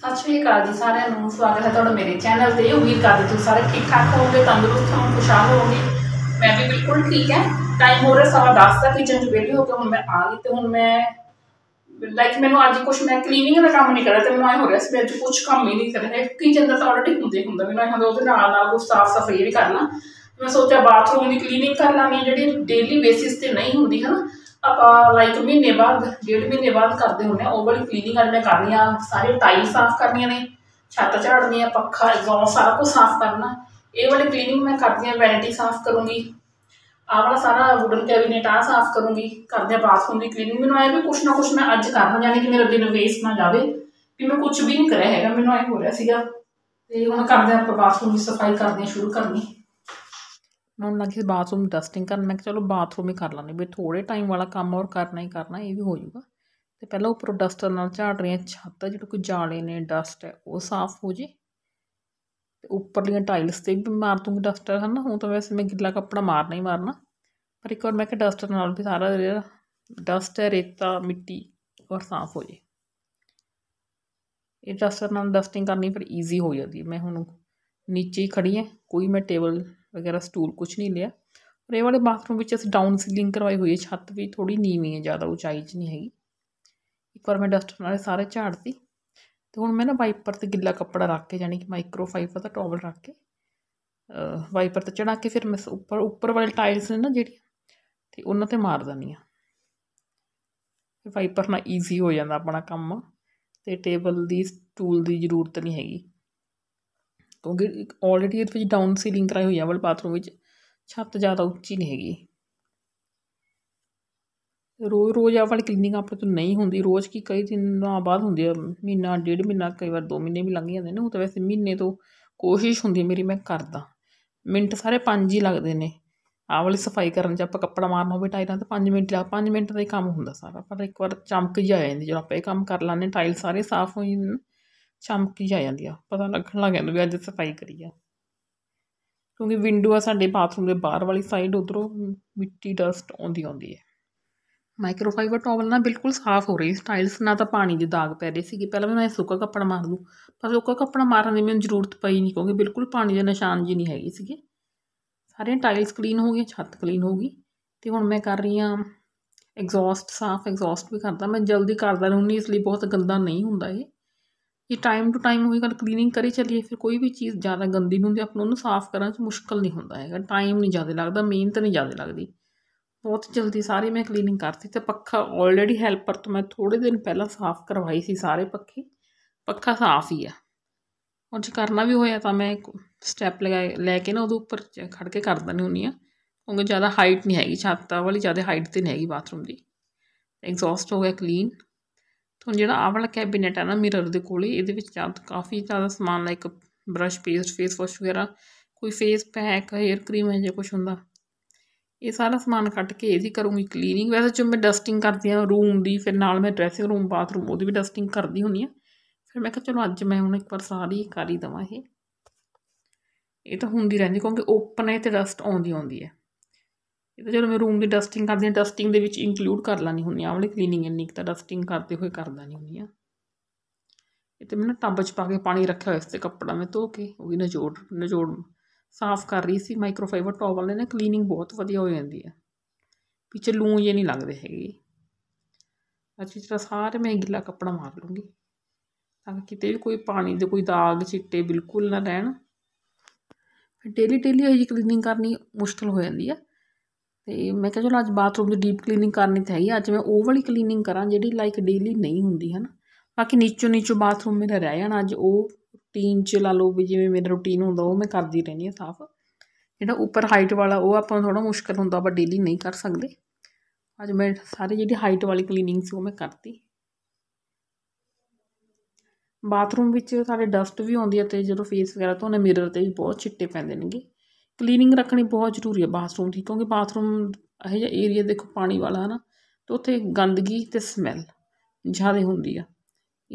ਸਤਿ ਸ਼੍ਰੀ ਅਕਾਲ ਜੀ ਸਾਰਿਆਂ ਨੂੰ ਸਵਾਗਤ ਹੈ ਤੁਹਾਡਾ ਮੇਰੇ ਚੈਨਲ ਤੇ ਉਮੀਦ ਕਰਦੇ ਤੁਸੀਂ ਸਾਰੇ ਠੀਕ ਠਾਕ ਹੋਵੋਗੇ ਤੰਦਰੁਸਤ ਹੋਵੋਗੇ ਖੁਸ਼ਹਾਲ ਹੋਵੋਗੇ ਮੈਂ ਵੀ ਬਿਲਕੁਲ ਠੀਕ ਹੈ ਟਾਈਮ ਹੋ ਰਿਹਾ ਸਵਾ 10 ਦਾ ਕਿਚਨ ਚ ਵਿਹਲੀ ਹੋ ਕੇ ਹੁਣ ਮੈਂ ਆ ਗਈ ਤੇ ਹੁਣ ਮੈਂ ਲਾਈਕ ਮੈਨੂੰ ਅੱਜ ਕੁਝ ਮੈਂ ਕਲੀਨਿੰਗ ਦਾ ਕੰਮ ਨਹੀਂ ਕਰਿਆ ਤੇ ਮੈਨੂੰ ਆਏ ਹੋ ਰਿਹਾ ਸੀ ਚ ਕੁਝ ਕੰਮ ਹੀ ਨਹੀਂ ਕਰ ਰਿਹਾ ਕਿਚਨ ਦਾ ਤਾਂ ਆਲਰੇਡੀ ਹੁੰਦੇ ਹੁੰਦਾ ਮੈਨੂੰ ਆਏ ਹੁੰਦਾ ਉਹਦੇ ਨਾਲ ਨਾਲ ਕੁਝ ਸਾਫ ਸਫਾਈ ਵੀ ਕਰਨਾ ਮੈਂ ਸੋਚਿਆ ਬਾਥਰੂਮ ਦੀ ਕਲੀਨਿੰਗ ਕਰ ਮੈਂ ਜਿਹੜੀ ਡੇਲੀ ਬੇਸਿਸ ਤੇ ਨਹੀਂ ਹੁੰਦੀ ਹਨਾ ਆਪਾਂ ਲਾਈਕ ਮਹੀਨੇ ਬਾਅਦ ਡੇਢ ਮਹੀਨੇ ਬਾਅਦ ਕਰਦੇ ਹੁੰਨੇ ਆ ਉਹ ਵਾਲੀ ਕਲੀਨਿੰਗ ਅੱਜ ਮੈਂ ਕਰਨੀ ਆ ਸਾਰੇ ਟਾਈਲ ਸਾਫ਼ ਕਰਨੀਆਂ ਨੇ ਛੱਤ ਝਾੜਨੀ ਆ ਪੱਖਾ ਐਗਜ਼ੌਸਟ ਸਾਰਾ ਕੁਝ ਸਾਫ਼ ਕਰਨਾ ਇਹ ਵਾਲੀ ਕਲੀਨਿੰਗ ਮੈਂ ਕਰਦੀ ਆ ਵੈਨਿਟੀ ਸਾਫ਼ ਕਰੂੰਗੀ ਆਹ ਵਾਲਾ ਸਾਰਾ ਵੁਡਨ ਕੈਬਿਨੇਟ ਆ ਸਾਫ਼ ਕਰੂੰਗੀ ਕਰਦੇ ਆ ਬਾਥਰੂਮ ਦੀ ਕਲੀਨਿੰਗ ਮੈਨੂੰ ਆਇਆ ਵੀ ਕੁਛ ਨਾ ਕੁਛ ਮੈਂ ਅੱਜ ਕਰਨਾ ਜਾਨੀ ਕਿ ਮੇਰਾ ਦਿਨ ਵੇਸਟ ਨਾ ਜਾਵੇ ਕਿ ਮੈਂ ਕੁਝ ਵੀ ਨਹੀਂ ਕਰਿਆ ਹੈਗਾ ਮੈਨੂੰ ਆਇਆ ਹੋ ਰਿਹਾ ਸੀਗਾ ਤੇ ਹੁਣ ਕਰਦੇ ਆ ਆਪਾਂ ਬਾਥਰੂਮ ਦੀ ਸਫਾਈ ਕਰਨੀ ਸ਼ੁਰੂ ਕਰਨੀ ਉਹਨਾਂ ਨੂੰ ਕਿ ਬਾਥਰੂਮ ਡਸਟਿੰਗ ਕਰਨ ਮੈਂ ਕਿ ਚਲੋ ਬਾਥਰੂਮ ਹੀ ਕਰ ਲਾਂਗੇ ਵੀ ਥੋੜੇ ਟਾਈਮ ਵਾਲਾ ਕੰਮ ਔਰ ਕਰਨਾ ਹੀ ਕਰਨਾ ਇਹ ਵੀ ਹੋ ਜਾਊਗਾ ਤੇ ਪਹਿਲਾਂ ਉੱਪਰੋਂ ਡਸਟਰ ਨਾਲ ਝਾੜ ਰਹੀ ਹਾਂ ਛੱਤ ਜਿਹੜੇ ਕੋਈ ਜਾਲੇ ਨੇ ਡਸਟ ਹੈ ਉਹ ਸਾਫ਼ ਹੋ ਜੇ ਤੇ ਉੱਪਰਲੀਆਂ ਟਾਈਲਸ ਤੇ ਵੀ ਮਾਰ ਦੂੰਗੀ ਡਸਟਰ ਹਨ ਹੁਣ ਤਾਂ ਵੈਸੇ ਮੈਂ ਗਿੱਲਾ ਕੱਪੜਾ ਮਾਰਨਾ ਹੀ ਮਾਰਨਾ ਪਰ ਇੱਕ ਵਾਰ ਮੈਂ ਕਿ ਡਸਟਰ ਨਾਲ ਵੀ ਸਾਰਾ ਡਸਟ ਹੈ ਰੇਤਾ ਮਿੱਟੀ ਔਰ ਸਾਫ਼ ਹੋ ਜੇ ਇਹ ਡਸਟਰ ਨਾਲ ਡਸਟਿੰਗ ਕਰਨੀ ਫਿਰ ਈਜ਼ੀ ਹੋ ਜਾਂਦੀ ਹੈ ਮੈਂ ਹੁਣ ਨੀਚੇ ਹੀ ਖੜੀ ਹੈ ਕੋਈ ਮੈਂ ਟੇਬਲ ਵਗੈਰਾ ਸਟੂਲ ਕੁਝ ਨਹੀਂ ਲਿਆ ਪਰ ਇਹ ਵਾਲੇ ਬਾਥਰੂਮ ਵਿੱਚ ਅਸੀਂ ਡਾਊਨ ਸੀਲਿੰਗ ਕਰਵਾਈ ਹੋਈ ਹੈ ਛੱਤ ਵੀ ਥੋੜੀ ਨੀਵੀਂ ਹੈ ਜ਼ਿਆਦਾ ਉਚਾਈ 'ਚ ਨਹੀਂ ਹੈਗੀ ਇੱਕ ਵਾਰ ਮੈਂ ਡਸਟਰ ਨਾਲ ਸਾਰੇ ਝਾੜਤੀ ਤੇ ਹੁਣ ਮੈਂ ਨਾ ਵਾਈਪਰ ਤੇ ਗਿੱਲਾ ਕੱਪੜਾ ਰੱਖ ਕੇ ਯਾਨੀ ਕਿ ਮਾਈਕਰੋ ਫਾਈਬਰ ਦਾ ਟਾਵਲ ਰੱਖ ਕੇ ਵਾਈਪਰ ਤੇ ਚੜਾ ਕੇ ਫਿਰ ਮੈਂ ਉੱਪਰ ਉੱਪਰ ਵਾਲੇ ਟਾਇਲਸ ਨੇ ਨਾ ਜਿਹੜੀਆਂ ਤੇ ਉਹਨਾਂ ਤੇ ਮਾਰ ਦਾਨੀ ਆ ਫਿਰ ਵਾਈਪਰ ਨਾਲ ਈਜ਼ੀ ਹੋ ਜਾਂਦਾ ਆਪਣਾ ਕੰਮ ਤੇ ਟੇਬਲ ਦੀ ਸਟੂਲ ਦੀ ਜ਼ਰੂਰਤ ਨਹੀਂ ਹੈਗੀ ਕਿਉਂਕਿ ਆਲਰੇਡੀ ਇਹਦੇ ਵਿੱਚ ਡਾਊਨ ਸੀਲਿੰਗ ਕਰਾਈ ਹੋਈ ਹੈ ਵਾਲ ਬਾਥਰੂਮ ਵਿੱਚ ਛੱਤ ਜ਼ਿਆਦਾ ਉੱਚੀ ਨਹੀਂ ਹੈਗੀ ਰੋਜ਼ ਰੋਜ਼ ਆ ਵਾਲੀ ਕਲੀਨਿੰਗ ਆਪਣੇ ਤੋਂ ਨਹੀਂ ਹੁੰਦੀ ਰੋਜ਼ ਕੀ ਕਈ ਦਿਨਾਂ ਬਾਅਦ ਹੁੰਦੀ ਹੈ ਮਹੀਨਾ ਡੇਢ ਮਹੀਨਾ ਕਈ ਵਾਰ 2 ਮਹੀਨੇ ਵੀ ਲੰਘ ਜਾਂਦੇ ਨੇ ਉਹ ਤਾਂ ਵੈਸੇ ਮਹੀਨੇ ਤੋਂ ਕੋਸ਼ਿਸ਼ ਹੁੰਦੀ ਮੇਰੀ ਮੈਂ ਕਰਦਾ ਮਿੰਟ ਸਾਰੇ 5 ਹੀ ਲੱਗਦੇ ਨੇ ਆ ਵਾਲੀ ਸਫਾਈ ਕਰਨ ਚ ਆਪਾਂ ਕੱਪੜਾ ਮਾਰਨ ਹੋਵੇ ਟਾਈਲਾਂ ਤੇ 5 ਮਿੰਟ ਲਾ 5 ਮਿੰਟ ਦਾ ਹੀ ਕੰਮ ਹੁੰਦਾ ਸਾਰਾ ਪਰ ਇੱਕ ਵਾਰ ਚਮਕ ਜਿਹਾ ਆ ਜਾਂਦੀ ਜਦੋਂ ਆਪਾਂ ਇਹ ਕੰਮ ਕਰ ਲਾਂਦੇ ਟਾਇਲ ਸਾਰੇ ਸਾਫ਼ ਹੋ ਜਾਂਦੇ ਨੇ ਚਮਕ ਜੀ ਆ ਜਾਂਦੀ ਆ ਪਤਾ ਲੱਗਣ ਲੱਗ ਜਾਂਦਾ ਵੀ ਅੱਜ ਸਫਾਈ ਕਰੀ ਆ ਕਿਉਂਕਿ ਵਿੰਡੋ ਆ ਸਾਡੇ ਬਾਥਰੂਮ ਦੇ ਬਾਹਰ ਵਾਲੀ ਸਾਈਡ ਉਧਰੋਂ ਮਿੱਟੀ ਡਸਟ ਆਉਂਦੀ ਆਉਂਦੀ ਹੈ ਮਾਈਕਰੋਫਾਈਬਰ ਟਾਵਲ ਨਾਲ ਬਿਲਕੁਲ ਸਾਫ਼ ਹੋ ਰਹੀ ਸਟਾਈਲਸ ਨਾਲ ਤਾਂ ਪਾਣੀ ਦੇ ਦਾਗ ਪੈ ਰਹੇ ਸੀਗੇ ਪਹਿਲਾਂ ਮੈਂ ਸੁੱਕਾ ਕੱਪੜਾ ਮਾਰ ਲੂ ਪਰ ਸੁੱਕਾ ਕੱਪੜਾ ਮਾਰਨ ਦੀ ਮੈਨੂੰ ਜ਼ਰੂਰਤ ਪਈ ਨਹੀਂ ਕਿਉਂਕਿ ਬਿਲਕੁਲ ਪਾਣੀ ਦੇ ਨਿਸ਼ਾਨ ਜੀ ਨਹੀਂ ਹੈਗੇ ਸੀਗੇ ਸਾਰੀਆਂ ਟਾਈਲਸ ਕਲੀਨ ਹੋ ਗਈਆਂ ਛੱਤ ਕਲੀਨ ਹੋ ਗਈ ਤੇ ਹੁਣ ਮੈਂ ਕਰ ਰਹੀ ਆ ਐਗਜ਼ੌਸਟ ਸਾਫ਼ ਐਗਜ਼ੌਸਟ ਵੀ ਕਰਦਾ ਮੈਂ ਜਲਦੀ ਕਰਦਾ ਨਹੀਂ ਇਸ ਲਈ ਬਹੁਤ ਗੰਦਾ ਨਹੀਂ ਹੁੰਦਾ ਇਹ ਇਹ ਟਾਈਮ ਟੂ ਟਾਈਮ ਹੋਈ ਗੱਲ ਕਲੀਨਿੰਗ ਕਰੀ ਚੱਲੀਏ ਫਿਰ ਕੋਈ ਵੀ ਚੀਜ਼ ਜ਼ਿਆਦਾ ਗੰਦੀ ਹੁੰਦੀ ਆਪਾਂ ਉਹਨੂੰ ਸਾਫ਼ ਕਰਨ 'ਚ ਮੁਸ਼ਕਲ ਨਹੀਂ ਹੁੰਦਾ ਹੈਗਾ ਟਾਈਮ ਨਹੀਂ ਜ਼ਿਆਦਾ ਲੱਗਦਾ ਮਿਹਨਤ ਨਹੀਂ ਜ਼ਿਆਦਾ ਲੱਗਦੀ ਬਹੁਤ ਜਲਦੀ ਸਾਰੇ ਮੈਂ ਕਲੀਨਿੰਗ ਕਰਤੀ ਤੇ ਪੱਖਾ ਆਲਰੇਡੀ ਹੈਲਪਰ ਤੋਂ ਮੈਂ ਥੋੜੇ ਦਿਨ ਪਹਿਲਾਂ ਸਾਫ਼ ਕਰਵਾਈ ਸੀ ਸਾਰੇ ਪੱਖੇ ਪੱਖਾ ਸਾਫ਼ ਹੀ ਆ ਹੁਣ ਜੇ ਕਰਨਾ ਵੀ ਹੋਇਆ ਤਾਂ ਮੈਂ ਸਟੈਪ ਲਗਾਏ ਲੈ ਕੇ ਨਾ ਉਹਦੇ ਉੱਪਰ ਖੜ ਕੇ ਕਰ ਦਿੰਦੀ ਹੁੰਦੀ ਆ ਕਿਉਂਕਿ ਜ਼ਿਆਦਾ ਹਾਈਟ ਨਹੀਂ ਹੈਗੀ ਛੱਤਾਂ ਵਾਲੀ ਜ਼ਿਆਦਾ ਹਾਈਟ ਤੇ ਨਹੀਂ ਹੈਗੀ ਬਾਥਰੂਮ ਦੀ ਐਗਜ਼ੌਸਟ ਹੋ ਗਿਆ ਕਲੀਨ ਤੁਹਾਨੂੰ ਜਿਹੜਾ ਆਹ ਵਾਲਾ ਕੈਬਿਨੇਟ ਹੈ ਨਾ ਮਿਰਰ ਦੇ ਕੋਲੇ ਇਹਦੇ ਵਿੱਚ ਜਾਂ ਕਾਫੀ ਜ਼ਿਆਦਾ ਸਮਾਨ like brush paste face wash ਵਗੈਰਾ ਕੋਈ ਫੇਸ ਪੈਕ ਹੈਅਰ ਕਰੀਮ ਹੈ ਜੇ ਕੁਝ ਹੁੰਦਾ ਇਹ ਸਾਰਾ ਸਮਾਨ ਕੱਟ ਕੇ ਇਹਦੀ ਕਰੂੰਗੀ ਕਲੀਨਿੰਗ ਵੈਸੇ ਜੋ ਮੈਂ ਡਸਟਿੰਗ ਕਰਦੀ ਆ ਰੂਮ ਦੀ ਫਿਰ ਨਾਲ ਮੈਂ ਡਰੈਸਿੰਗ ਰੂਮ ਬਾਥਰੂਮ ਉਹਦੀ ਵੀ ਡਸਟਿੰਗ ਕਰਦੀ ਹੁੰਦੀ ਆ ਫਿਰ ਮੈਂ ਕਿਹਾ ਚਲੋ ਅੱਜ ਮੈਂ ਹੁਣ ਇੱਕ ਵਾਰ ਸਾਰੀ ਕਰ ਹੀ ਦਵਾਂ ਇਹ ਇਹ ਤਾਂ ਹੁੰਦੀ ਰਹਿੰਦੀ ਕਿਉਂਕਿ ਓਪਨ ਹੈ ਤੇ ਡਸਟ ਆਉਂਦੀ ਆਉਂਦੀ ਹੈ ਇਹ ਤਾਂ ਜਦੋਂ ਮੈਂ ਰੂਮ ਦੀ ਡਸਟਿੰਗ ਕਰਦੀ ਹਾਂ ਡਸਟਿੰਗ ਦੇ ਵਿੱਚ ਇਨਕਲੂਡ ਕਰ ਲਾਨੀ ਹੁੰਦੀ ਆ ਆਵਲੇ ਕਲੀਨਿੰਗ ਇੰਨੀ ਤਾਂ ਡਸਟਿੰਗ ਕਰਦੇ ਹੋਏ ਕਰਦਾ ਨਹੀਂ ਹੁੰਦੀ ਆ ਇਹ ਤੇ ਮੈਂ ਨਾ ਟੱਬ 'ਚ ਪਾ ਕੇ ਪਾਣੀ ਰੱਖਿਆ ਹੋਇਆ ਇਸ ਤੇ ਕੱਪੜਾ ਮੈਂ ਧੋ ਕੇ ਉਹ ਵੀ ਨਜੋੜ ਨਜੋੜ ਸਾਫ਼ ਕਰ ਰਹੀ ਸੀ ਮਾਈਕਰੋਫਾਈਬਰ ਟਾਵਲ ਨੇ ਨਾ ਕਲੀਨਿੰਗ ਬਹੁਤ ਵਧੀਆ ਹੋ ਜਾਂਦੀ ਆ ਪਿੱਛੇ ਲੂਣ ਜੇ ਨਹੀਂ ਲੱਗਦੇ ਹੈਗੇ ਅੱਛੀ ਤਰ੍ਹਾਂ ਸਾਰੇ ਮੈਂ ਗਿੱਲਾ ਕੱਪੜਾ ਮਾਰ ਲੂੰਗੀ ਤਾਂ ਕਿ ਕਿਤੇ ਵੀ ਕੋਈ ਪਾਣੀ ਦੇ ਕੋਈ ਦਾਗ ਚਿੱਟੇ ਬਿਲਕੁਲ ਨਾ ਰਹਿਣ ਡੇਲੀ ਡੇਲੀ ਇਹ ਕਲੀਨਿੰਗ ਕਰਨੀ ਮੁਸ਼ਕਲ ਹੋ ਜਾਂਦੀ ਆ ਤੇ ਮੈਂ ਕਿਹਾ ਚਲੋ ਅੱਜ ਬਾਥਰੂਮ ਦੀ ਡੀਪ ਕਲੀਨਿੰਗ ਕਰਨੀ ਤਾਂ ਹੈਗੀ ਅੱਜ ਮੈਂ ਉਹ ਵਾਲੀ ਕਲੀਨਿੰਗ ਕਰਾਂ ਜਿਹੜੀ ਲਾਈਕ ਡੇਲੀ ਨਹੀਂ ਹੁੰਦੀ ਹਨ ਬਾਕੀ ਨੀਚੋ ਨੀਚੋ ਬਾਥਰੂਮ ਮੇਰਾ ਰਹਿ ਜਾਣਾ ਅੱਜ ਉਹ ਰੂਟੀਨ ਚ ਲਾ ਲਓ ਵੀ ਜਿਵੇਂ ਮੇਰਾ ਰੂਟੀਨ ਹੁੰਦਾ ਉਹ ਮੈਂ ਕਰਦੀ ਰਹਿੰਦੀ ਹਾਂ ਸਾਫ਼ ਜਿਹੜਾ ਉੱਪਰ ਹਾਈਟ ਵਾਲਾ ਉਹ ਆਪਾਂ ਥੋੜਾ ਮੁਸ਼ਕਲ ਹੁੰਦਾ ਪਰ ਡੇਲੀ ਨਹੀਂ ਕਰ ਸਕਦੇ ਅੱਜ ਮੈਂ ਸਾਰੇ ਜਿਹੜੀ ਹਾਈਟ ਵਾਲੀ ਕਲੀਨਿੰਗ ਸੀ ਉਹ ਮੈਂ ਕਰਤੀ ਬਾਥਰੂਮ ਵਿੱਚ ਸਾਡੇ ਡਸਟ ਵੀ ਆਉਂਦੀ ਹੈ ਤੇ ਜਦੋਂ ਫੇਸ ਵਗੈਰਾ ਧੋਨੇ ਮਿਰਰ ਤੇ ਵੀ ਬਹੁਤ ਛਿੱਟੇ ਪੈਂਦੇ ਨੇਗੇ ਕਲੀਨਿੰਗ ਰੱਖਣੀ ਬਹੁਤ ਜ਼ਰੂਰੀ ਹੈ ਬਾਥਰੂਮ ਦੀ ਕਿਉਂਕਿ ਬਾਥਰੂਮ ਇਹੋ ਜਿਹਾ ਏਰੀਆ ਦੇਖੋ ਪਾਣੀ ਵਾਲਾ ਹੈ ਨਾ ਅਤੇ ਉੱਥੇ ਗੰਦਗੀ ਤੇ ਸਮੈਲ ਜ਼ਿਆਦਾ ਹੁੰਦੀ ਆ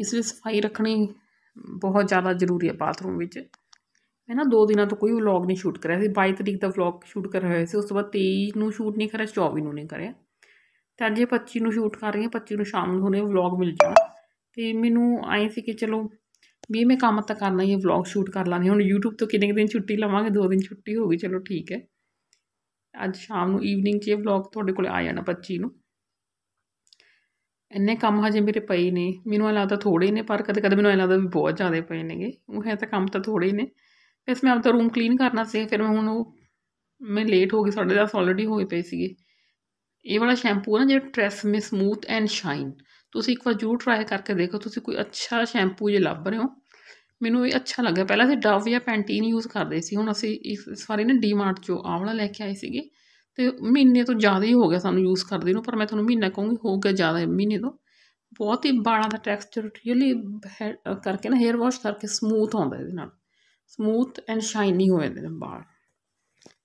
ਇਸ ਲਈ ਸਫਾਈ ਰੱਖਣੀ ਬਹੁਤ ਜ਼ਿਆਦਾ ਜ਼ਰੂਰੀ ਹੈ ਬਾਥਰੂਮ ਵਿੱਚ ਮੈਂ ਨਾ ਦੋ ਦਿਨਾਂ ਤੋਂ ਕੋਈ ਵਲੌਗ ਨਹੀਂ ਸ਼ੂਟ ਕਰਿਆ ਸੀ 22 ਤਰੀਕ ਦਾ ਵਲੌਗ ਸ਼ੂਟ ਕਰ ਰਹੇ ਸੀ ਉਸ ਤੋਂ ਬਾਅਦ 23 ਨੂੰ ਸ਼ੂਟ ਨਹੀਂ ਕਰਿਆ 24 ਨੂੰ ਨਹੀਂ ਕਰਿਆ ਤੇ ਅੱਜ ਇਹ 25 ਨੂੰ ਸ਼ੂਟ ਕਰ ਰਹੀ ਹਾਂ 25 ਨੂੰ ਸ਼ਾਮ ਨੂੰ ਹੋਣੇ ਵਲੌਗ ਮਿਲ ਜਾਣਾ ਤੇ ਮੈਨੂੰ ਆਏ ਸੀ ਕਿ ਚਲੋ ਵੀ ਮੈਂ ਕੰਮ ਤਾਂ ਕਰਨਾ ਹੀ ਹੈ ਵਲੌਗ ਸ਼ੂਟ ਕਰ ਲਾਂਗੇ ਹੁਣ YouTube ਤੋਂ ਕਿੰਨੇ ਦਿਨ ਛੁੱਟੀ ਲਵਾਂਗੇ ਦੋ ਦਿਨ ਛੁੱਟੀ ਹੋ ਗਈ ਚਲੋ ਠੀਕ ਹੈ ਅੱਜ ਸ਼ਾਮ ਨੂੰ ਈਵਨਿੰਗ 'ਚ ਇਹ ਵਲੌਗ ਤੁਹਾਡੇ ਕੋਲ ਆ ਜਾਣਾ 25 ਨੂੰ ਇੰਨੇ ਕੰਮ ਹਜੇ ਮੇਰੇ ਪਏ ਨੇ ਮੈਨੂੰ ਇਹ ਲੱਗਦਾ ਥੋੜੇ ਨੇ ਪਰ ਕਦੇ ਕਦੇ ਮੈਨੂੰ ਇਹ ਲੱਗਦਾ ਵੀ ਬਹੁਤ ਜ਼ਿਆਦਾ ਪਏ ਨੇਗੇ ਉਹ ਹੈ ਤਾਂ ਕੰਮ ਤਾਂ ਥੋੜੇ ਨੇ ਫਿਰ ਮੈਂ ਆਪ ਤਾਂ ਰੂਮ ਕਲੀਨ ਕਰਨਾ ਸੀ ਫਿਰ ਮੈਂ ਹੁਣ ਉਹ ਮੈਂ ਲੇਟ ਹੋ ਗਈ ਸਾਡੇ ਦਾ ਆਲਰੇਡੀ ਹੋਏ ਪਏ ਸੀਗੇ ਇਹ ਵਾਲਾ ਸ਼ੈਂਪੂ ਨਾ ਜਿਹੜਾ TRESemme smooth and shine ਤੁਸੀਂ ਇੱਕ ਵਾਰ ਜੂ ਟਰਾਈ ਕਰਕੇ ਦੇਖੋ ਤੁਸੀਂ ਕੋਈ ਅੱਛਾ ਸ਼ੈਂਪੂ ਜੇ ਲੱਭ ਰਹੇ ਹੋ ਮੈਨੂੰ ਇਹ ਅੱਛਾ ਲੱਗਾ ਪਹਿਲਾਂ ਅਸੀਂ ਡਵ ਜਾਂ ਪੈਂਟੀਨ ਯੂਜ਼ ਕਰਦੇ ਸੀ ਹੁਣ ਅਸੀਂ ਇਸ ਵਾਰੀ ਨਾ ਡੀਮਾਰਟ ਚੋਂ ਆਵਲਾ ਲੈ ਕੇ ਆਏ ਸੀਗੇ ਤੇ ਮਹੀਨੇ ਤੋਂ ਜ਼ਿਆਦਾ ਹੀ ਹੋ ਗਿਆ ਸਾਨੂੰ ਯੂਜ਼ ਕਰਦੇ ਨੂੰ ਪਰ ਮੈਂ ਤੁਹਾਨੂੰ ਮਹੀਨਾ ਕਹੂੰਗੀ ਹੋ ਗਿਆ ਜ਼ਿਆਦਾ ਮਹੀਨੇ ਤੋਂ ਬਹੁਤ ਹੀ ਬਾਲਾਂ ਦਾ ਟੈਕਸਚਰ ਰੀਅਲੀ ਕਰਕੇ ਨਾ ਹੇਅਰ ਵਾਸ਼ ਕਰਕੇ ਸਮੂਥ ਆਉਂਦਾ ਇਹਦੇ ਨਾਲ ਸਮੂਥ ਐਂਡ ਸ਼ਾਈਨੀ ਹੋ ਜਾਂਦੇ ਨੇ ਵਾਲ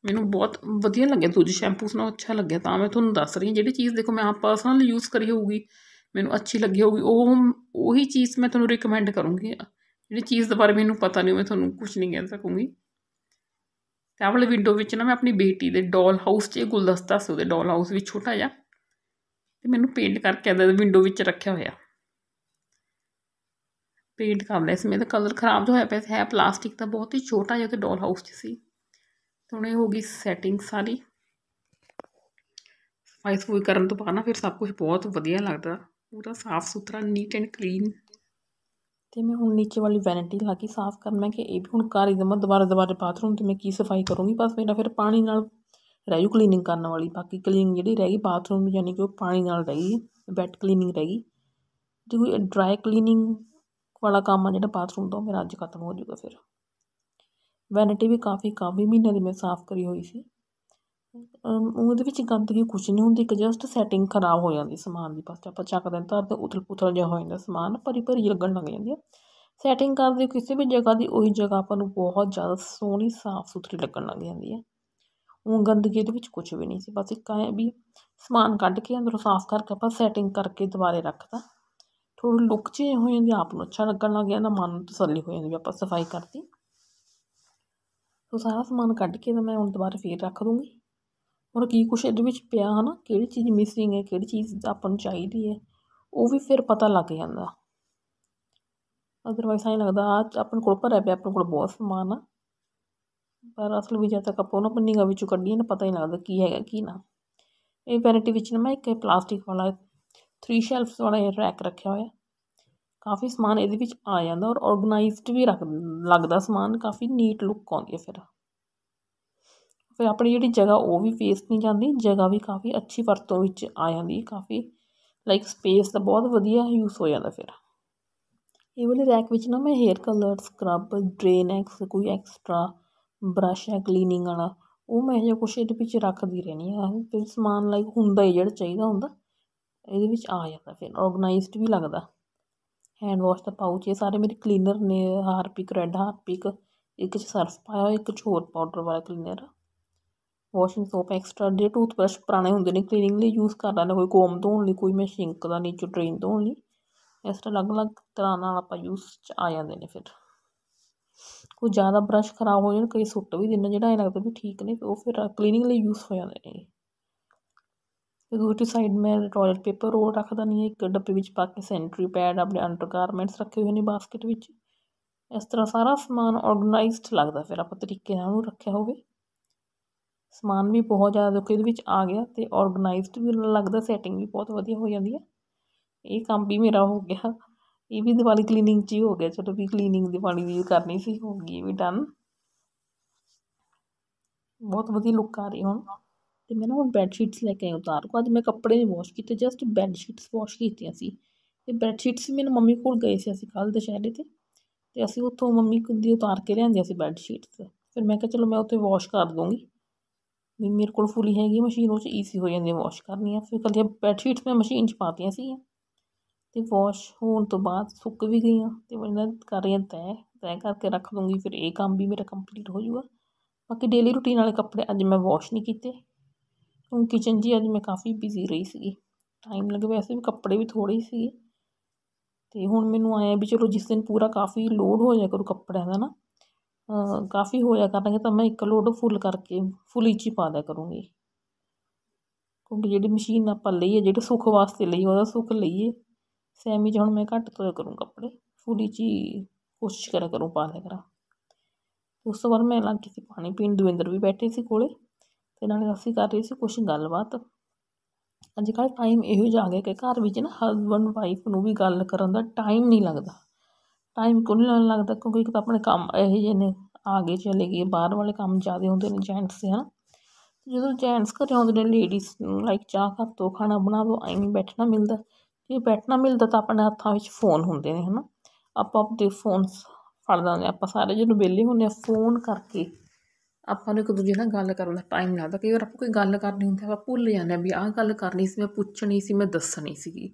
ਮੈਨੂੰ ਬਹੁਤ ਵਧੀਆ ਲੱਗਿਆ ਦੂਜੇ ਸ਼ੈਂਪੂਸ ਨਾਲੋਂ ਅੱਛਾ ਲੱਗਿਆ ਤਾਂ ਮੈਂ ਤੁਹਾਨੂੰ ਦੱਸ ਰਹੀ ਹਾਂ ਜਿਹੜੀ ਚੀਜ਼ ਦੇਖੋ ਮੈਂ ਆਪ ਪਰਸਨਲ ਯੂਜ਼ ਕਰੀ ਹੋਊਗੀ ਮੈਨੂੰ ਅੱਛੀ ਲੱਗੀ ਹੋਊਗੀ ਉਹ ਉਹੀ ਚੀਜ਼ ਮੈਂ ਤੁਹਾਨੂੰ ਰეკਮੈਂਡ ਕਰੂੰਗੀ ਜਿਹੜੀ ਚੀਜ਼ ਦੇ ਬਾਰੇ ਮੈਨੂੰ ਪਤਾ ਨਹੀਂ ਮੈਂ ਤੁਹਾਨੂੰ ਕੁਝ ਨਹੀਂ ਕਹਿ ਸਕੂੰਗੀ ਟੈਬਲ ਵਿੰਡੋ ਵਿੱਚ ਨਾ ਮੈਂ ਆਪਣੀ ਬੇਟੀ ਦੇ ਡਾਲ ਹਾਊਸ 'ਚ ਗੁਲਦਸਤਾ ਸੀ ਉਹਦੇ ਡਾਲ ਹਾਊਸ ਵਿੱਚ ਛੋਟਾ ਜਿਹਾ ਤੇ ਮੈਨੂੰ ਪੇਂਟ ਕਰਕੇ ਇਹਦਾ ਵਿੰਡੋ ਵਿੱਚ ਰੱਖਿਆ ਹੋਇਆ ਪੇਂਟ ਕਰ ਲਿਆ ਸੀ ਦਾ ਕਲਰ ਖਰਾਬ ਜੋ ਹੋਇਆ ਪਿਆ ਹੈ ਪਲਾਸਟਿਕ ਦਾ ਬਹੁਤ ਹੀ ਛੋਟਾ ਜਿਹਾ ਤੇ ਡਾਲ ਹਾਊਸ 'ਚ ਸੀ ਹੁਣ ਇਹ ਹੋ ਗਈ ਸੈਟਿੰਗ ਸਾਰੀ ਸਫਾਈ ਸਫੂਈ ਕਰਨ ਤੋਂ ਬਾਅਦ ਨਾ ਫਿਰ ਸਭ ਕੁਝ ਬਹੁਤ ਵਧੀਆ ਲੱਗਦਾ ਪੂਰਾ ਸਾਫ਼ ਸੁਥਰਾ ਨੀਟ ਐਂਡ ਕਲੀਨ ਤੇ ਮੈਂ ਹੁਣ ਨੀਚੇ ਵਾਲੀ ਵੈਨਿਟੀ ਲਾ ਕੇ ਸਾਫ਼ ਕਰਨਾ ਕਿ ਇਹ ਵੀ ਹੁਣ ਘਰ ਹੀ ਜਮਾ ਦੁਬਾਰਾ ਦੁਬਾਰਾ ਬਾਥਰੂਮ ਤੇ ਮੈਂ ਕੀ ਸਫਾਈ ਕਰੂੰਗੀ ਬਸ ਮੇਰਾ ਫਿਰ ਪਾਣੀ ਨਾਲ ਰਹਿ ਜੂ ਕਲੀਨਿੰਗ ਕਰਨ ਵਾਲੀ ਬਾਕੀ ਕਲੀਨਿੰਗ ਜਿਹੜੀ ਰਹਿ ਗਈ ਬਾਥਰੂਮ ਯਾਨੀ ਕਿ ਉਹ ਪਾਣੀ ਨਾਲ ਰਹਿ ਗਈ ਵੈਟ ਕਲੀਨਿੰਗ ਰਹਿ ਗਈ ਜੇ ਕੋਈ ਡਰਾਈ ਕਲੀਨਿੰਗ ਵਾਲਾ ਕੰਮ ਆ ਜਿਹੜਾ ਬਾਥਰੂਮ ਤੋਂ ਮੇਰਾ ਅੱਜ ਖਤਮ ਹੋ ਜਾਊਗਾ ਫਿਰ ਵੈਨਿਟੀ ਵੀ ਕਾਫੀ ਕਾਫੀ ਮਹੀਨੇ ਦੀ ਮੈਂ ਸਾਫ਼ ਕਰੀ ਹੋਈ ਸੀ ਉਹਦੇ ਵਿੱਚ ਗੰਦਗੀ ਕੁਛ ਨਹੀਂ ਹੁੰਦੀ ਕਿ ਜਸਟ ਸੈਟਿੰਗ ਖਰਾਬ ਹੋ ਜਾਂਦੀ ਸਮਾਨ ਦੀ ਬਸ ਆਪਾਂ ਚੱਕਦੇ ਤਾਂ ਉਥਲ ਪੁਥਲ ਜਿਹਾ ਹੋ ਜਾਂਦਾ ਸਮਾਨ ਭਰੀ ਭਰੀ ਲੱਗਣ ਲੱਗ ਜਾਂਦੀ ਹੈ ਸੈਟਿੰਗ ਕਰਦੇ ਕਿਸੇ ਵੀ ਜਗ੍ਹਾ ਦੀ ਉਹੀ ਜਗ੍ਹਾ ਆਪਾਂ ਨੂੰ ਬਹੁਤ ਜ਼ਿਆਦਾ ਸੋਹਣੀ ਸਾਫ਼ ਸੁਥਰੀ ਲੱਗਣ ਲੱਗ ਜਾਂਦੀ ਹੈ ਉਹ ਗੰਦਗੀ ਦੇ ਵਿੱਚ ਕੁਝ ਵੀ ਨਹੀਂ ਸੀ ਬਸ ਇੱਕ ਐ ਵੀ ਸਮਾਨ ਕੱਢ ਕੇ ਅੰਦਰੋਂ ਸਾਫ਼ ਕਰਕੇ ਆਪਾਂ ਸੈਟਿੰਗ ਕਰਕੇ ਦੁਬਾਰੇ ਰੱਖਤਾ ਥੋੜੀ ਲੁੱਕ ਚ ਹੋ ਜਾਂਦੀ ਆਪ ਨੂੰ ਅੱਛਾ ਲੱਗਣ ਲੱਗ ਜਾਂਦਾ ਮਨ ਨੂੰ ਤਸੱਲੀ ਹੋ ਜਾਂਦੀ ਵੀ ਆਪਾਂ ਸਫਾਈ ਕਰਤੀ ਸੋ ਸਾਰਾ ਸਮਾਨ ਕੱਢ ਕੇ ਤਾਂ ਮੈਂ ਹੁਣ ਦੁਬਾਰਾ ਫੇਰ ਰੱਖ ਦੂੰਗੀ ਔਰ ਕੀ ਕੁਛ ਇਹਦੇ ਵਿੱਚ ਪਿਆ ਹਨਾ ਕਿਹੜੀ ਚੀਜ਼ ਮਿਸਿੰਗ ਹੈ ਕਿਹੜੀ ਚੀਜ਼ ਆਪਾਂ ਨੂੰ ਚਾਹੀਦੀ ਹੈ ਉਹ ਵੀ ਫਿਰ ਪਤਾ ਲੱਗ ਜਾਂਦਾ ਅਦਰਵਾਈਜ਼ ਆਈ ਲੱਗਦਾ ਆ ਕੋਲ ਭਰਿਆ ਪਿਆ ਆਪਣ ਕੋਲ ਬਹੁਤ ਸਮਾਨ ਆ ਪਰ ਅਸਲ ਵਿੱਚ ਜਦ ਤੱਕ ਆਪਾਂ ਉਹਨਾਂ ਪੰਨੀਆਂ ਵਿੱਚੋਂ ਕੱਢੀ ਨਾ ਪਤਾ ਹੀ ਨਹੀਂ ਲੱਗਦਾ ਕੀ ਹੈਗਾ ਕੀ ਨਾ ਇਹ ਵੈਨਿਟੀ ਵਿੱਚ ਨਾ ਮੈਂ ਇੱਕ ਪਲਾਸਟਿਕ ਵਾਲਾ ਥ੍ਰੀ ਸ਼ੈਲਫਸ ਵਾਲਾ ਇਹ ਰੈਕ ਰੱਖਿਆ ਹੋਇਆ ਕਾਫੀ ਸਮਾਨ ਇਹਦੇ ਵਿੱਚ ਆ ਜਾਂਦਾ ਔਰ ਆਰਗੇਨਾਈਜ਼ਡ ਵੀ ਰੱਖ ਲੱਗਦਾ ਸਮਾਨ ਕਾਫੀ ਨੀਟ ਲੁੱਕ ਆਉਂਦੀ ਹੈ ਫਿਰ ਫਿਰ ਆਪਣੀ ਜਿਹੜੀ ਜਗ੍ਹਾ ਉਹ ਵੀ ਵੇਸਟ ਨਹੀਂ ਜਾਂਦੀ ਜਗ੍ਹਾ ਵੀ ਕਾਫੀ ਅੱਛੀ ਵਰਤੋਂ ਵਿੱਚ ਆ ਜਾਂਦੀ ਕਾਫੀ ਲਾਈਕ ਸਪੇਸ ਦਾ ਬਹੁਤ ਵਧੀਆ ਯੂਜ਼ ਹੋ ਜਾਂਦਾ ਫਿਰ ਇਹ ਵਾਲੇ ਰੈਕ ਵਿੱਚ ਨਾ ਮੈਂ ਹੇਅਰ ਕਲਰ ਸਕ੍ਰਬ ਡਰੇਨ ਐਕਸ ਕੋਈ ਐਕਸਟਰਾ ਬ੍ਰਸ਼ ਐ ਕਲੀਨਿੰਗ ਵਾਲਾ ਉਹ ਮੈਂ ਇਹ ਕੁਛ ਇਹਦੇ ਵਿੱਚ ਰੱਖਦੀ ਰਹਿਣੀ ਆ ਫਿਰ ਸਮਾਨ ਲਾਈਕ ਹੁੰਦਾ ਹੀ ਜਿਹੜਾ ਚਾਹੀਦਾ ਹੁੰਦਾ ਇਹਦੇ ਵਿੱਚ ਆ ਜਾਂਦਾ ਫਿਰ ਆਰਗੇਨਾਈਜ਼ਡ ਵੀ ਲੱਗਦਾ ਹੈਂਡ ਵਾਸ਼ ਦਾ ਪਾਊਚ ਇਹ ਸਾਰੇ ਮੇਰੇ ਕਲੀਨਰ ਨੇ ਹਾਰਪਿਕ ਰੈੱਡ ਹਾਰਪਿਕ ਇੱਕ ਚ ਸਰਫ ਪਾਇਆ ਇੱਕ ਚ ਹੋਰ ਪਾਊਡਰ ਵਾਲਾ ਕਲੀਨਰ ਵਾਸ਼ਿੰਗ ਸੋਪ ਐਕਸਟਰਾ ਦੇ ਟੂਥਬ੍ਰਸ਼ ਪੁਰਾਣੇ ਹੁੰਦੇ ਨੇ ਕਲੀਨਿੰਗ ਲਈ ਯੂਜ਼ ਕਰ ਲੈਣਾ ਕੋਈ ਕੋਮ ਧੋਣ ਲਈ ਕੋਈ ਮੈਂ ਸ਼ਿੰਕ ਦਾ ਨੀਚੋਂ ਡਰੇਨ ਧੋਣ ਲਈ ਇਸ ਤਰ੍ਹਾਂ ਅਲੱਗ-ਅਲੱਗ ਤਰ੍ਹਾਂ ਨਾਲ ਆਪਾਂ ਯੂਜ਼ ਚ ਆ ਜਾਂਦੇ ਨੇ ਫਿਰ ਕੋਈ ਜ਼ਿਆਦਾ ਬ੍ਰਸ਼ ਖਰਾਬ ਹੋ ਜਾਣ ਕਈ ਸੁੱਟ ਵੀ ਦਿੰਦੇ ਜਿਹੜਾ ਇਹ ਲੱਗਦਾ ਵੀ ਠੀਕ ਨੇ ਉਹ ਫਿਰ ਕਲੀਨਿੰਗ ਲਈ ਯੂਜ਼ ਹੋ ਜਾਂਦੇ ਨੇ ਤੇ ਦੂਸਰੀ ਸਾਈਡ ਮੈਂ ਟਾਇਲਟ ਪੇਪਰ ਰੋਲ ਰੱਖਦਾ ਨਹੀਂ ਇੱਕ ਡੱਬੇ ਵਿੱਚ ਪਾ ਕੇ ਸੈਂਟਰੀ ਪੈਡ ਆਪਣੇ ਅੰਡਰਗਾਰਮੈਂਟਸ ਰੱਖੇ ਹੋਏ ਨੇ ਬਾਸਕਟ ਵਿੱਚ ਇਸ ਤਰ੍ਹਾਂ ਸਾਰਾ ਸਮਾਨ ਆਰਗੇਨਾਈਜ਼ਡ ਲੱਗਦਾ ਫਿਰ ਆਪਾਂ ਤਰੀਕੇ ਨਾਲ ਉਹਨੂੰ ਰੱਖਿਆ ਹੋਵੇ ਸਮਾਨ ਵੀ ਬਹੁਤ ਜ਼ਿਆਦਾ ਦੇਖੋ ਇਹਦੇ ਵਿੱਚ ਆ ਗਿਆ ਤੇ ਆਰਗੇਨਾਈਜ਼ਡ ਵੀ ਲੱਗਦਾ ਸੈਟਿੰਗ ਵੀ ਬਹੁਤ ਵਧੀਆ ਹੋ ਜਾਂਦੀ ਹੈ ਇਹ ਕੰਮ ਵੀ ਮੇਰਾ ਹੋ ਗਿਆ ਇਹ ਵੀ ਦੀਵਾਲੀ ਕਲੀਨਿੰਗ 'ਚ ਹੀ ਹੋ ਗਿਆ ਚਲੋ ਵੀ ਕਲੀਨਿੰਗ ਦੀਵਾਲੀ ਦੀ ਕਰਨੀ ਸੀ ਹੋ ਗਈ ਵੀ ਡਨ ਬਹੁਤ ਵਧੀਆ ਲੁੱਕ ਆ ਰਹੀ ਹੁਣ ਤੇ ਮੈਂ ਨਾ ਹੁਣ ਬੈੱਡ ਸ਼ੀਟਸ ਲੈ ਕੇ ਉਤਾਰ ਕੋ ਅੱਜ ਮੈਂ ਕੱਪੜੇ ਨਹੀਂ ਵਾਸ਼ ਕੀਤੇ ਜਸਟ ਬੈੱਡ ਸ਼ੀਟਸ ਵਾਸ਼ ਕੀਤੀਆਂ ਸੀ ਤੇ ਬੈੱਡ ਸ਼ੀਟਸ ਮੈਨੂੰ ਮੰਮੀ ਕੋਲ ਗਏ ਸੀ ਅਸੀਂ ਕੱਲ ਦੁਸ਼ਹਿਰੇ ਤੇ ਤੇ ਅਸੀਂ ਉੱਥੋਂ ਮੰਮੀ ਕੋਲ ਦੀ ਉਤਾਰ ਕੇ ਲਿਆਂਦੀ ਸੀ ਬੈੱਡ ਸ਼ੀਟਸ ਫਿਰ ਮੈਂ ਕਿਹਾ ਚਲੋ ਮੈਂ ਉੱਥੇ ਵਾਸ਼ ਕਰ ਦੂੰਗੀ ਵੀ ਮੇਰੇ ਕੋਲ ਫੁੱਲੀ ਹੈਗੀ ਮਸ਼ੀਨ ਉਹ 'ਚ ਈਜ਼ੀ ਹੋ ਜਾਂਦੀ ਹੈ ਵਾਸ਼ ਕਰਨੀ ਆ ਫਿਰ ਕੱਲੀਆਂ ਬੈੱਡ ਸ਼ੀਟਸ ਮੈਂ ਮਸ਼ੀਨ 'ਚ ਪਾਤੀਆਂ ਸੀ ਤੇ ਵਾਸ਼ ਹੋਣ ਤੋਂ ਬਾਅਦ ਸੁੱਕ ਵੀ ਗਈਆਂ ਤੇ ਮੈਂ ਇਹਨਾਂ ਕਰ ਰਹੀ ਹਾਂ ਤੈਅ ਤੈਅ ਕਰਕੇ ਰੱਖ ਦੂੰਗੀ ਫਿਰ ਇਹ ਕੰਮ ਵੀ ਮੇਰਾ ਕੰਪਲੀਟ ਹੋ ਜਾਊਗਾ ਬਾਕੀ ਡੇਲੀ ਰੁਟੀਨ ਵਾਲੇ ਕੱਪੜੇ ਅੱਜ ਮੈਂ ਵਾਸ਼ ਨਹੀਂ ਕੀਤੇ ਕਿਉਂਕਿ ਕਿਚਨ ਜੀ ਅੱਜ ਮੈਂ ਕਾਫੀ ਬਿਜ਼ੀ ਰਹੀ ਸੀ ਟਾਈਮ ਲੱਗ ਵੈਸੇ ਵੀ ਕੱਪੜੇ ਵੀ ਥੋੜੇ ਹੀ ਤੇ ਹੁਣ ਮੈਨੂੰ ਆਇਆ ਵੀ ਚਲੋ ਜਿਸ ਦਿਨ ਪੂਰਾ ਕਾਫੀ ਲੋਡ ਹੋ ਜਾਇਆ ਕਰੂ ਕੱਪੜਿਆਂ ਦਾ ਨਾ ਕਾਫੀ ਹੋਇਆ ਕਰਨਗੇ ਤਾਂ ਮੈਂ ਇੱਕ ਲੋਡ ਫੁੱਲ ਕਰਕੇ ਫੁੱਲੀ ਚ ਹੀ ਪਾ ਦਿਆ ਕਰੂੰਗੀ ਕਿਉਂਕਿ ਜਿਹੜੀ ਮਸ਼ੀਨ ਆਪਾਂ ਲਈ ਹੈ ਜਿਹੜੇ ਸੁੱਖ ਵਾਸਤੇ ਲਈ ਉਹਦਾ ਸੁੱਖ ਲਈਏ ਸੈਮੀ ਚ ਹੁਣ ਮੈਂ ਘੱਟ ਤੋਂ ਕਰੂੰ ਕੱਪੜੇ ਫੁੱਲੀ ਚ ਹੀ ਕੋਸ਼ਿਸ਼ ਕਰਾ ਕਰੂੰ ਪਾ ਦਿਆ ਕਰਾਂ ਉਸ ਤੋਂ ਬਾਅਦ ਮੈਂ ਲੱਗ ਕੇ ਸੀ ਪਾਣੀ ਪੀਣ ਦਵਿੰਦਰ ਵੀ ਬੈਠੇ ਸੀ ਕੋਲੇ ਤੇ ਨਾਲੇ ਅਸੀਂ ਕਰ ਰਹੇ ਸੀ ਕੁਝ ਗੱਲਬਾਤ ਅੱਜ ਕੱਲ ਟਾਈਮ ਇਹੋ ਜਿਹਾ ਆ ਗਿਆ ਕਿ ਘਰ ਵਿੱਚ ਨਾ ਹਸਬੰਡ ਵਾਈਫ ਨੂੰ ਵੀ ਗੱਲ ਕਰਨ ਦਾ ਟਾਈਮ ਨਹੀਂ ਲੱਗਦਾ ਟਾਈਮ ਕੋਈ ਨਹੀਂ ਲੱਗਦਾ ਕਿਉਂਕਿ ਇੱਕ ਤਾਂ ਆਪਣੇ ਕੰਮ ਇਹੋ ਜਿਹੇ ਨੇ ਆ ਗਏ ਚਲੇ ਗਏ ਬਾਹਰ ਵਾਲੇ ਕੰਮ ਜ਼ਿਆਦਾ ਹੁੰਦੇ ਨੇ ਜੈਂਟਸ ਦੇ ਹੈ ਨਾ ਜਦੋਂ ਜੈਂਟਸ ਘਰ ਆਉਂਦੇ ਨੇ ਲੇਡੀਜ਼ ਲਾਈਕ ਚਾਹ ਖਾ ਤੋ ਖਾਣਾ ਬਣਾਵੋ ਨਹੀਂ ਬੈਠਣਾ ਮਿਲਦਾ ਜੇ ਬੈਠਣਾ ਮਿਲਦਾ ਤਾਂ ਆਪਣੇ ਹੱਥਾਂ ਵਿੱਚ ਫੋਨ ਹੁੰਦੇ ਨੇ ਹੈ ਨਾ ਆਪਾਂ ਆਪਦੇ ਫੋਨ ਫੜ ਲੈਂਦੇ ਆਪਾਂ ਸਾਰੇ ਜਿਹਨੂੰ ਵਿਹਲੇ ਹੁੰਦੇ ਆ ਫੋਨ ਕਰਕੇ ਆਪਾਂ ਨੂੰ ਇੱਕ ਦੂਜੇ ਨਾਲ ਗੱਲ ਕਰਨ ਦਾ ਟਾਈਮ ਲੱਗਦਾ ਕਈ ਵਾਰ ਆਪਾਂ ਕੋਈ ਗੱਲ ਕਰਨੀ ਹੁੰਦੀ ਆਪਾਂ ਭੁੱਲ ਜਾਂਦੇ ਆ ਵੀ ਆਹ ਗੱਲ ਕਰਨੀ ਸੀ ਮੈਂ ਪੁੱਛਣੀ ਸੀ ਮੈਂ ਦੱਸਣੀ ਸੀਗੀ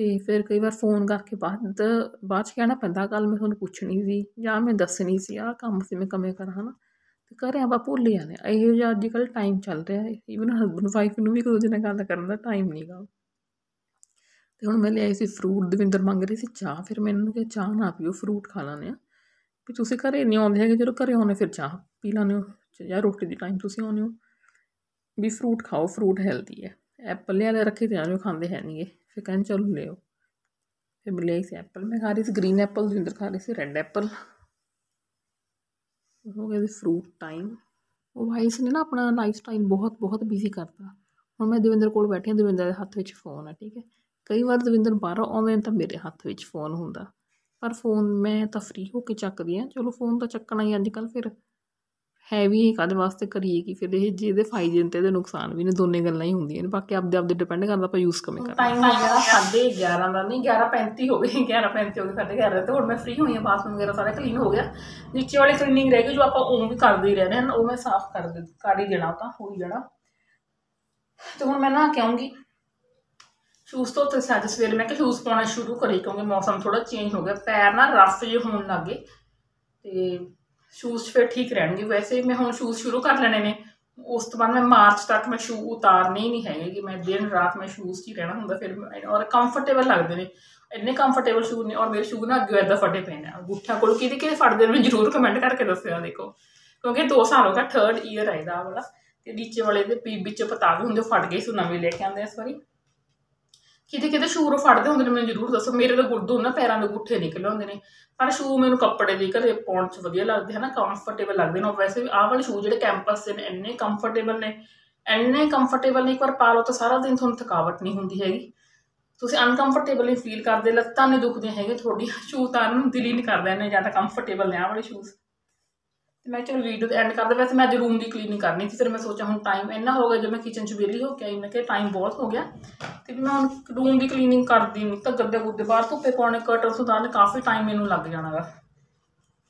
ਤੇ ਫਿਰ ਕਈ ਵਾਰ ਫੋਨ ਕਰਕੇ ਬਾਅਦ ਬਾਅਦ ਚ ਕਹਿਣਾ ਪੈਂਦਾ ਕੱਲ ਮੈਂ ਤੁਹਾਨੂੰ ਪੁੱਛਣੀ ਸੀ ਜਾਂ ਮੈਂ ਦੱਸਣੀ ਸੀ ਆ ਕੰਮ ਸੀ ਮੈਂ ਕਮੇ ਕਰਾਂ ਹਨਾ ਤੇ ਘਰੇ ਆਪਾਂ ਭੁੱਲ ਜਾਂਦੇ ਆ ਇਹੋ ਜਿਹਾ ਅੱਜ ਕੱਲ ਟਾਈਮ ਚੱਲ ਰਿਹਾ ਹੈ ਇਵਨ ਹਸਬੰਡ ਵਾਈਫ ਨੂੰ ਵੀ ਕੋਈ ਦੂਜੇ ਨਾਲ ਗੱਲ ਕਰਨ ਦਾ ਟਾਈਮ ਨਹੀਂ ਗਾ ਤੇ ਹੁਣ ਮੈਂ ਲਿਆਈ ਸੀ ਫਰੂਟ ਦਵਿੰਦਰ ਮੰਗ ਰਹੀ ਸੀ ਚਾਹ ਫਿਰ ਮੈਂ ਇਹਨੂੰ ਕਿਹਾ ਚਾਹ ਨਾ ਪੀਓ ਫਰੂਟ ਖਾ ਲਾਣੇ ਆ ਵੀ ਤੁਸੀਂ ਘਰੇ ਨਹੀਂ ਆਉਂਦੇ ਹੈਗੇ ਜਦੋਂ ਘਰੇ ਆਉਂਦੇ ਫਿਰ ਚਾਹ ਪੀ ਲਾਣੇ ਹੋ ਜਾਂ ਰੋਟੀ ਦੀ ਟਾਈਮ ਤੁਸੀਂ ਆਉਂਦੇ ਹੋ ਵੀ ਫਰੂਟ ਖਾਓ ਫਰੂਟ ਹੈਲਦੀ ਹੈ ਐਪਲ ਵਾਲੇ ਰੱਖੇ ਤੇ ਆਜੋ ਖਾਂਦੇ ਹੈ ਨਹੀਂਗੇ ਫਿਰ ਕਹਿੰਦੇ चलो ਲਿਓ आओ फिर ब्लैक ਐਪਲ ਮੈਂ ਖਾ ਰਹੀ ਸੀ ਗ੍ਰੀਨ ਐਪਲ ਜਿੰਦਰ ਖਾ ਰਹੀ ਸੀ ਰੈੱਡ ਐਪਲ ਹੋ ਗਿਆ ਸੀ ਫਰੂਟ ਟਾਈਮ ਉਹ ਭਾਈ ਇਸ ਨੇ ਨਾ ਆਪਣਾ ਲਾਈਫ ਸਟਾਈਲ ਬਹੁਤ ਬਹੁਤ ਬਿਜ਼ੀ ਕਰਤਾ ਹੁਣ ਮੈਂ ਦਵਿੰਦਰ ਕੋਲ ਬੈਠੀ ਹਾਂ ਦਵਿੰਦਰ ਦੇ ਹੱਥ ਵਿੱਚ ਫੋਨ ਆ ਠੀਕ ਹੈ ਕਈ ਵਾਰ ਦਵਿੰਦਰ ਬਾਹਰ ਆਉਂਦੇ ਤਾਂ ਮੇਰੇ ਹੱਥ ਵਿੱਚ ਫੋਨ ਹੁੰਦਾ ਪਰ ਫੋਨ ਮੈਂ ਤਾਂ ਫ੍ਰੀ ਹੋ ਕੇ ਚੱਕਦੀ ਆ ਚਲੋ ਫੋਨ ਤਾਂ ਚੱਕਣਾ ਹੀ ਅੱਜ ਕੱਲ ਫਿਰ ਹੈ ਵੀ ਇਹ ਵਾਸਤੇ ਕਰੀਏ ਕਿ ਫਿਰ ਇਹ ਜਿਹਦੇ ਫਾਇਦੇ ਨੇ ਤੇ ਦੇ ਨੁਕਸਾਨ ਵੀ ਨੇ ਦੋਨੇ ਗੱਲਾਂ ਹੀ ਹੁੰਦੀਆਂ ਨੇ ਬਾਕੀ ਆਪਦੇ ਆਪਦੇ ਡਿਪੈਂਡ ਕਰਦਾ ਆਪਾਂ ਯੂਜ਼ ਕਿਵੇਂ ਹਾਂ ਟਾਈਮ ਆ ਗਿਆ ਸਾਡੇ 11 ਦਾ ਨਹੀਂ 11:35 ਹੋ ਗਈ 11:35 ਹੋ ਗਈ ਸਾਡੇ ਘਰ ਤੇ ਹੁਣ ਮੈਂ ਫ੍ਰੀ ਹੋਈ ਆ ਬਾਥਰੂਮ ਵਗੈਰਾ ਸਾਰਾ ਕਲੀਨ ਹੋ ਗਿਆ ਨੀਚੇ ਵਾਲੀ ਕਲੀਨਿੰਗ ਰਹਿ ਗਈ ਜੋ ਆਪਾਂ ਉਹ ਵੀ ਕਰਦੇ ਹੀ ਰਹਿੰਦੇ ਹਾਂ ਉਹ ਮੈਂ ਸਾਫ਼ ਕਰ ਦੇ ਕਾੜੀ ਦੇਣਾ ਤਾਂ ਹੋ ਹੀ ਜਾਣਾ ਤੇ ਹੁਣ ਮੈਂ ਨਾ ਕਹਾਂਗੀ ਸ਼ੂਜ਼ ਤੋਂ ਤੇ ਅੱਜ ਸਵੇਰ ਮੈਂ ਕਿ ਸ਼ੂਜ਼ ਪਾਉਣਾ ਸ਼ੁਰੂ ਕਰੀ ਕਿਉਂਕਿ ਮੌਸਮ ਥੋੜਾ ਚੇਂਜ ਹੋ ਗਿਆ ਪੈਰ ਨਾ ਰਫ ਜੇ ਹੋਣ ਲੱਗੇ ਤੇ ਸ਼ੂਜ਼ ਫਿਰ ਠੀਕ ਰਹਿਣਗੇ ਵੈਸੇ ਮੈਂ ਹੁਣ ਸ਼ੂਜ਼ ਸ਼ੁਰੂ ਕਰ ਲੈਣੇ ਨੇ ਉਸ ਤੋਂ ਬਾਅਦ ਮੈਂ ਮਾਰਚ ਤੱਕ ਮੈਂ ਸ਼ੂ ਉਤਾਰਨੇ ਹੀ ਨਹੀਂ ਹੈਗੇ ਕਿ ਮੈਂ ਦਿਨ ਰਾਤ ਮੈਂ ਸ਼ੂਜ਼ 'ਚ ਹੀ ਰਹਿਣਾ ਹੁੰਦਾ ਫਿਰ ਔਰ ਕੰਫਰਟੇਬਲ ਲੱਗਦੇ ਨੇ ਇੰਨੇ ਕੰਫਰਟੇਬਲ ਸ਼ੂ ਨੇ ਔਰ ਮੇਰੇ ਸ਼ੂ ਨਾ ਅੱਗੇ ਇਦਾਂ ਫਟੇ ਪਏ ਨੇ ਗੁੱਠਾ ਕੋਲ ਕਿਹਦੇ ਕਿਹਦੇ ਫਟਦੇ ਨੇ ਜਰੂਰ ਕਮੈਂਟ ਕਰਕੇ ਦੱਸਿਓ ਦੇਖੋ ਕਿਉਂਕਿ 2 ਸਾਲ ਹੋ ਗਿਆ 3rd ਈਅਰ ਆਇਦਾ ਵਾਲਾ ਤੇ ਨੀਚੇ ਵਾਲੇ ਦੇ ਪੀ ਵਿੱਚ ਪਤਾ ਵੀ ਹੁੰਦੇ ਫਟ ਗਏ ਸੋ ਨਵੇਂ ਲੈ ਕੇ ਆਉਂਦੇ ਆ ਵਾਰੀ ਕਿਤੇ ਕਿਤੇ ਸ਼ੂਰ ਫੜਦੇ ਹੁੰਦੇ ਨੇ ਮੈਨੂੰ ਜ਼ਰੂਰ ਦੱਸੋ ਮੇਰੇ ਤਾਂ ਗੁੱਡੂ ਹੁੰਦੇ ਨਾ ਪੈਰਾਂ ਦੇ ਗੁੱਠੇ ਨਿਕਲ ਆਉਂਦੇ ਨੇ ਪਰ ਸ਼ੂ ਮੈਨੂੰ ਕੱਪੜੇ ਦੇ ਘਰੇ ਪਾਉਣ 'ਚ ਵਧੀਆ ਲੱਗਦੇ ਹਨਾ ਕੰਫਰਟੇਬਲ ਲੱਗਦੇ ਨੇ ਵੈਸੇ ਵੀ ਆਹ ਵਾਲੇ ਸ਼ੂ ਜਿਹੜੇ ਕੈਂਪਸ ਦੇ ਨੇ ਇੰਨੇ ਕੰਫਰਟੇਬਲ ਨੇ ਇੰਨੇ ਕੰਫਰਟੇਬਲ ਨੇ ਇੱਕ ਵਾਰ ਪਾ ਲਓ ਤਾਂ ਸਾਰਾ ਦਿਨ ਤੁਹਾਨੂੰ ਥਕਾਵਟ ਨਹੀਂ ਹੁੰਦੀ ਹੈਗੀ ਤੁਸੀਂ ਅਨਕੰਫਰਟੇਬਲ ਹੀ ਫੀਲ ਕਰਦੇ ਲੱਤਾਂ ਨੇ ਦੁਖਦੇ ਹੈਗੇ ਤੁਹਾਡੀ ਸ਼ੂ ਤਾਂ ਨੂੰ ਦਿਲ ਹੀ ਨਹੀਂ ਕਰਦਾ ਇੰਨੇ ਜ਼ਿਆਦਾ ਕੰਫਰਟੇਬਲ ਨੇ ਆਹ ਵਾਲੇ ਸ਼ੂਜ਼ ਤੇ ਮੈਂ ਚਲ ਵੀਡੀਓ ਦੇ ਐਂਡ ਕਰਦਾ ਵੈਸੇ ਮੈਂ ਅੱਜ ਰੂਮ ਦੀ ਕਲੀਨਿੰਗ ਕਰਨੀ ਸੀ ਫਿਰ ਮੈਂ ਸੋਚਿਆ ਹੁਣ ਟਾਈਮ ਇੰਨਾ ਹੋ ਗਿਆ ਜਦ ਮੈਂ ਕਿਚਨ ਚ ਵਿਹਲੀ ਹੋ ਕੇ ਆਈ ਮੈਂ ਕਿ ਟਾਈਮ ਬਹੁਤ ਹੋ ਗਿਆ ਤੇ ਵੀ ਮੈਂ ਹੁਣ ਰੂਮ ਦੀ ਕਲੀਨਿੰਗ ਕਰਦੀ ਨਹੀਂ ਤਾਂ ਗੱਦੇ ਗੁੱਦੇ ਬਾਹਰ ਧੁੱਪੇ ਪਾਉਣੇ ਕਰਟਨ ਸੁਧਾਰਨ ਕਾਫੀ ਟਾਈਮ ਮੈਨੂੰ ਲੱਗ ਜਾਣਾਗਾ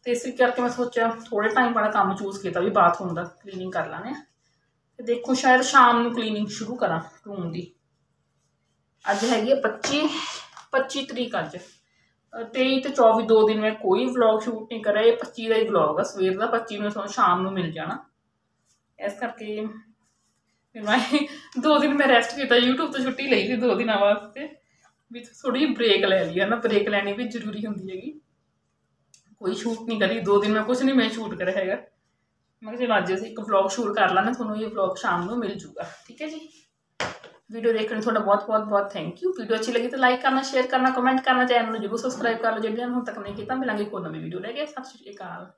ਤੇ ਇਸ ਕਰਕੇ ਮੈਂ ਸੋਚਿਆ ਥੋੜੇ ਟਾਈਮ ਵਾਲਾ ਕੰਮ ਚੂਜ਼ ਕੀਤਾ ਵੀ ਬਾਥਰੂਮ ਦਾ ਕਲੀਨਿੰਗ ਕਰ ਲਾਂ ਨੇ ਤੇ ਦੇਖੋ ਸ਼ਾਇਦ ਸ਼ਾਮ ਨੂੰ ਕਲੀਨਿੰਗ ਸ਼ੁਰੂ ਕਰਾਂ ਰੂਮ ਦੀ ਅੱਜ ਹੈਗੀ 25 25 ਤਰੀਕ ਅੱਜ 23 ਤੇ 24 ਦੋ ਦਿਨ ਮੈਂ ਕੋਈ ਵਲੌਗ ਸ਼ੂਟ ਨਹੀਂ ਕਰਿਆ ਇਹ 25 ਦਾ ਹੀ ਵਲੌਗ ਆ ਸਵੇਰ ਦਾ 25 ਨੂੰ ਤੁਹਾਨੂੰ ਸ਼ਾਮ ਨੂੰ ਮਿਲ ਜਾਣਾ ਇਸ ਕਰਕੇ ਫਿਰ ਮੈਂ ਦੋ ਦਿਨ ਮੈਂ ਰੈਸਟ ਕੀਤਾ YouTube ਤੋਂ ਛੁੱਟੀ ਲਈ ਸੀ ਦੋ ਦਿਨਾਂ ਵਾਸਤੇ ਵੀ ਥੋੜੀ ਜਿਹੀ ਬ੍ਰੇਕ ਲੈ ਲਈ ਹੈ ਨਾ ਬ੍ਰੇਕ ਲੈਣੀ ਵੀ ਜ਼ਰੂਰੀ ਹੁੰਦੀ ਹੈਗੀ ਕੋਈ ਸ਼ੂਟ ਨਹੀਂ ਕਰੀ ਦੋ ਦਿਨ ਮੈਂ ਕੁਝ ਨਹੀਂ ਮੈਂ ਸ਼ੂਟ ਕਰਿਆ ਹੈਗਾ ਮੈਂ ਕਿਹਾ ਚਲ ਅੱਜ ਅਸੀਂ ਇੱਕ ਵਲੌਗ ਸ਼ੂਟ ਕਰ ਲਾਂ ਨਾ ਤੁਹਾਨੂੰ ਇਹ ਵਲੌਗ ਸ਼ਾਮ ਨੂੰ ਮਿਲ ਜੂਗਾ ਠੀਕ ਹੈ ਜੀ ਵੀਡੀਓ ਦੇਖਣ ਲਈ ਤੁਹਾਡਾ ਬਹੁਤ ਬਹੁਤ ਬਹੁਤ ਥੈਂਕ ਯੂ ਵੀਡੀਓ ਅੱਛੀ ਲੱਗੀ ਤਾਂ ਲਾਈਕ ਕਰਨਾ ਸ਼ੇਅਰ ਕਰਨਾ ਕਮੈਂਟ ਕਰਨਾ ਚੈਨਲ ਨੂੰ ਜਰੂਰ ਸਬਸਕ੍ਰਾਈਬ ਕਰ ਲਓ ਜਿਹੜੀਆਂ ਹੁਣ ਤੱਕ ਨਹੀਂ ਕੀਤਾ ਮਿਲਾਂਗੇ ਕੋਈ ਨਵੀਂ ਵੀਡੀਓ ਲੈ ਕੇ ਸਤਿ ਸ਼੍ਰੀ ਅਕਾਲ